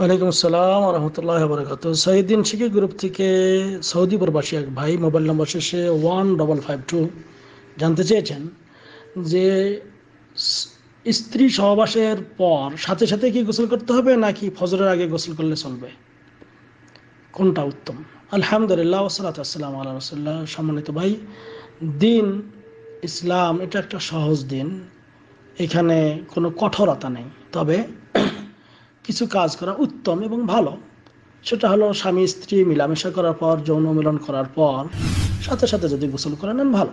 ওয়ালাইকুম আসসালাম রহমতুল্লাহ বরকাত শহীদিন শিখি গ্রুপ থেকে সৌদি প্রবাসী এক ভাই মোবাইল নম্বর শেষে ওয়ান ডবল ফাইভ টু জানতে চেয়েছেন যে স্ত্রী সহবাসের পর সাথে সাথে কি গোসল করতে হবে নাকি ফজরের আগে গোসল করলে চলবে কোনটা উত্তম আলহামদুলিল্লাহ ওসালাতাম আল্লাহ রসুল্লাহ সম্মানিত ভাই দিন ইসলাম এটা একটা সহজ দিন এখানে কোনো কঠোরতা নেই তবে কিছু কাজ করা উত্তম এবং ভালো সেটা হলো স্বামী স্ত্রী মিলামেশা করার পর যৌন মিলন করার পর সাথে সাথে যদি গোসল করে নেন ভালো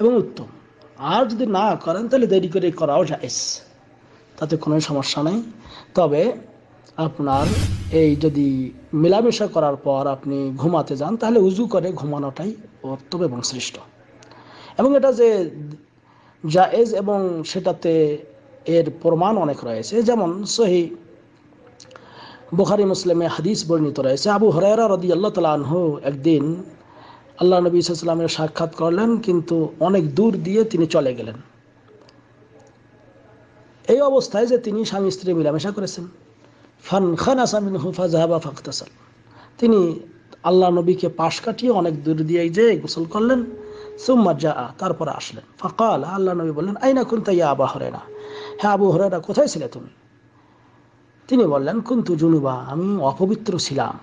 এবং উত্তম আর যদি না করেন তাহলে দেরি করে করাও যায় তাতে কোনো সমস্যা নেই তবে আপনার এই যদি মেলামেশা করার পর আপনি ঘুমাতে যান তাহলে উজু করে ঘুমানোটাই কর্তব্য এবং শ্রেষ্ঠ এবং এটা যে জায়েজ এবং সেটাতে এর প্রমাণ অনেক রয়েছে যেমন সহি বুখারি মুসলিমে হাদিস বর্ণিত রয়েছে আবু হরাইরা রদি আল্লাহ তালহ একদিন আল্লাহ নবী ইসলামের সাক্ষাৎ করলেন কিন্তু অনেক দূর দিয়ে তিনি চলে গেলেন এই অবস্থায় যে তিনি স্বামী স্ত্রী মিলামেশা করেছেন ফান খান আসামিন হুফা জাহাবা ফাখতাসাল তিনি আল্লাহ নবীকে পাশ কাটিয়ে অনেক দূর দিয়ে যে গোসল করলেন সুম্মা যা তারপরে আসলেন ফাকাল আল্লাহ নবী বললেন আইনা কুন্তা ইয়া আবা হরেনা হ্যাঁ আবু হরেরা কোথায় ছিলে তুমি তিনি বললেন তু জুনুবা আমি অপবিত্র ছিলাম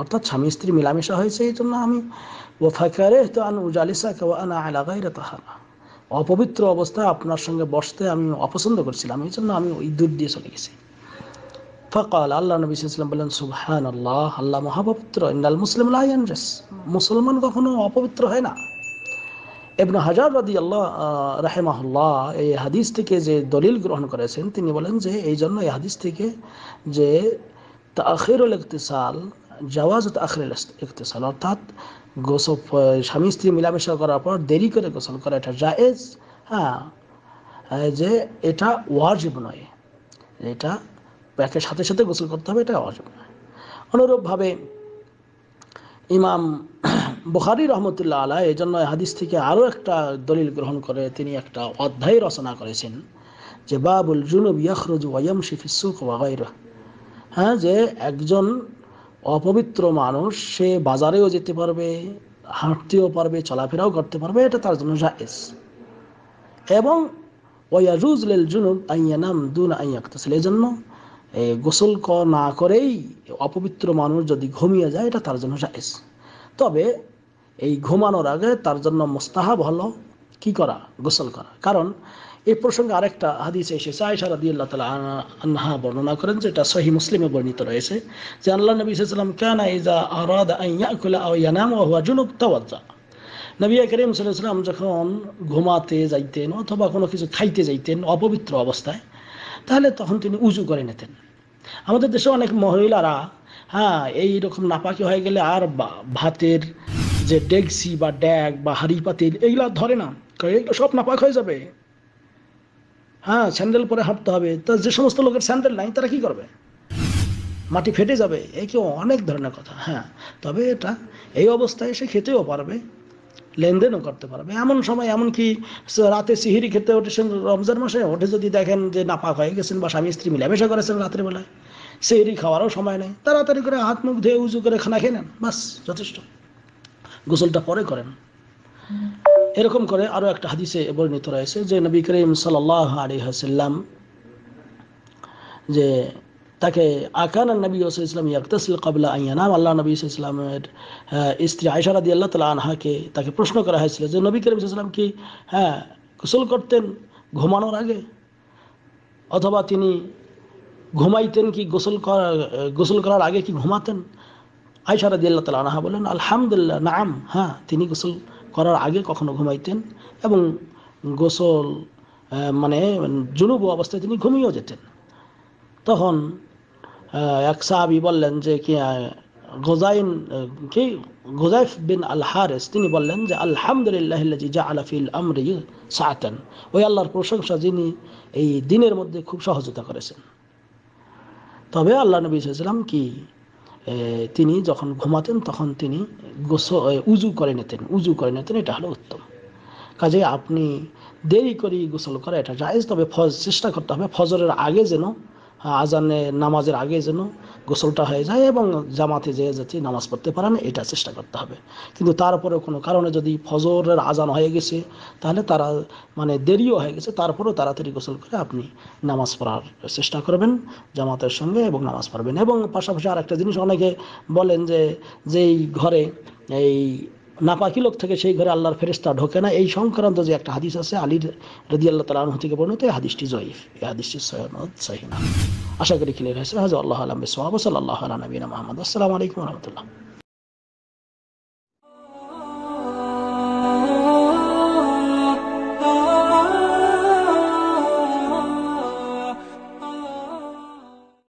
অর্থাৎ স্বামী স্ত্রী মিলামেশা হয়েছে এই জন্য আমি ও ফাঁকারে তো আন উজালিসা কেউ আনা এলাকায় রে তাহারা অপবিত্র অবস্থায় আপনার সঙ্গে বসতে আমি অপছন্দ করছিলাম এই জন্য আমি ওই দূর দিয়ে চলে গেছি ফকাল আল্লাহ নবী ইসলাম বললেন সুবহান আল্লাহ আল্লাহ মহাপবিত্র ইন্দাল মুসলিম লাইন মুসলমান কখনো অপবিত্র হয় না এবং হাজার রাদি আল্লাহ রাহেমাহুল্লাহ এই হাদিস থেকে যে দলিল গ্রহণ করেছেন তিনি বলেন যে এই জন্য এই হাদিস থেকে যে আখেরুল ইকতিসাল জাওয়াজ তাখিরুল ইকতিসাল অর্থাৎ গোসব স্বামী স্ত্রী মিলামেশা করার পর দেরি করে গোসল করা এটা জায়েজ হ্যাঁ যে এটা ওয়াজিব নয় এটা প্যাকের সাথে সাথে গোসল করতে হবে এটা ওয়াজিব নয় অনুরূপভাবে ইমাম বুখারি রহমতুল্লাহ আলাহ এই জন্য হাদিস থেকে আরও একটা দলিল গ্রহণ করে তিনি একটা অধ্যায় রচনা করেছেন যে বাবুল জুনুব ইয়াখরুজ ওয়াম শিফিসুক ওয়াগাইর হ্যাঁ যে একজন অপবিত্র মানুষ সে বাজারেও যেতে পারবে হাঁটতেও পারবে চলাফেরাও করতে পারবে এটা তার জন্য জায়েজ এবং ওয়া রুজ লেল জুনুব নাম দুন আইয়াক্তাসিল এই জন্য গোসল না করেই অপবিত্র মানুষ যদি ঘুমিয়ে যায় এটা তার জন্য জায়েজ তবে এই ঘুমানোর আগে তার জন্য মোস্তাহাব হলো কি করা গোসল করা কারণ এই প্রসঙ্গে আরেকটা হাদিস এসেছে আয়সা রাদি আল্লাহ তালা আনহা বর্ণনা করেন যেটা সহি মুসলিমে বর্ণিত রয়েছে যে আল্লাহ নবী সাল্লাম কানা ইজা আরাদ আইয়া কুলা ইয়ানাম ও হুয়া তাওয়াজ্জা নবিয়া করিম সাল্লাম যখন ঘুমাতে যাইতেন অথবা কোনো কিছু খাইতে যাইতেন অপবিত্র অবস্থায় তাহলে তখন তিনি উজু করে নিতেন আমাদের দেশে অনেক মহিলারা হ্যাঁ এইরকম নাপাকি হয়ে গেলে আর ভাতের যে ডেক্সি বা ড্যাগ বা হাড়ি পাতিল এইগুলো ধরে না কারণ এগুলো সব নাপাক হয়ে যাবে হ্যাঁ স্যান্ডেল পরে হাঁটতে হবে তা যে সমস্ত লোকের স্যান্ডেল নাই তারা কি করবে মাটি ফেটে যাবে এই কেউ অনেক ধরনের কথা হ্যাঁ তবে এটা এই অবস্থায় সে খেতেও পারবে লেনদেনও করতে পারবে এমন সময় এমনকি রাতে সিহিরি খেতে ওঠেছেন রমজান মাসে ওঠে যদি দেখেন যে নাপাক হয়ে গেছেন বা স্বামী স্ত্রী মিলামেশা করেছেন রাত্রিবেলায় সিহিরি খাওয়ারও সময় নেই তাড়াতাড়ি করে হাত মুখ ধুয়ে উজু করে খানা খেয়ে নেন বাস যথেষ্ট গোসলটা পরে করেন এরকম করে আরো একটা হাদিসে বর্ণিত রয়েছে যে নবী করিম সাল্লাহ আলী হাসাল্লাম যে তাকে আকান নবী ইসলাম ইয়াকতাসিল কাবলা আইয়ানাম আল্লাহ নবী ইসলামের স্ত্রী আয়সা রাদি আল্লাহ তালা আনহাকে তাকে প্রশ্ন করা হয়েছিল যে নবী করিম ইসলাম কি হ্যাঁ গোসল করতেন ঘুমানোর আগে অথবা তিনি ঘুমাইতেন কি গোসল করা গোসল করার আগে কি ঘুমাতেন আয়সা রাজি আল্লাহ তালা আনাহা বলেন আলহামদুলিল্লাহ নাম হ্যাঁ তিনি গোসল করার আগে কখনো ঘুমাইতেন এবং গোসল মানে জুনুব অবস্থায় তিনি ঘুমিয়েও যেতেন তখন এক সাহাবি বললেন যে কি গোজাইন কি গোজাইফ বিন আল হারেস তিনি বললেন যে আলহামদুলিল্লাহ জা আলাফিল আমরি সাহাতেন ওই আল্লাহর প্রশংসা যিনি এই দিনের মধ্যে খুব সহজতা করেছেন তবে আল্লাহ নবী সাল্লাম কি তিনি যখন ঘুমাতেন তখন তিনি গোসল উজু করে নিতেন উজু করে নিতেন এটা হলো উত্তম কাজে আপনি দেরি করে গোসল করা এটা জায়েজ তবে ফজ চেষ্টা করতে হবে ফজরের আগে যেন আজানে নামাজের আগে যেন গোসলটা হয়ে যায় এবং জামাতে যেয়ে যাতে নামাজ পড়তে পারেন এটা চেষ্টা করতে হবে কিন্তু তারপরে কোনো কারণে যদি ফজরের আজান হয়ে গেছে তাহলে তারা মানে দেরিও হয়ে গেছে তারপরেও তাড়াতাড়ি গোসল করে আপনি নামাজ পড়ার চেষ্টা করবেন জামাতের সঙ্গে এবং নামাজ পড়বেন এবং পাশাপাশি আর একটা জিনিস অনেকে বলেন যে যেই ঘরে এই নাপাকি লোক থেকে সেই ঘরে আল্লাহর ফেরেস্তা ঢোকে না এই সংক্রান্ত যে একটা হাদিস আছে আলীর রদি আল্লাহ তালন আনহ থেকে বর্ণিত এই হাদিসটি জয়ীফ এই হাদিসটি সহিনা আশা করি খেলে রয়েছে হাজ আল্লাহ আলম সোহাব সাল্লাহ আলী নবীন আসসালামু আলাইকুম রহমতুল্লাহ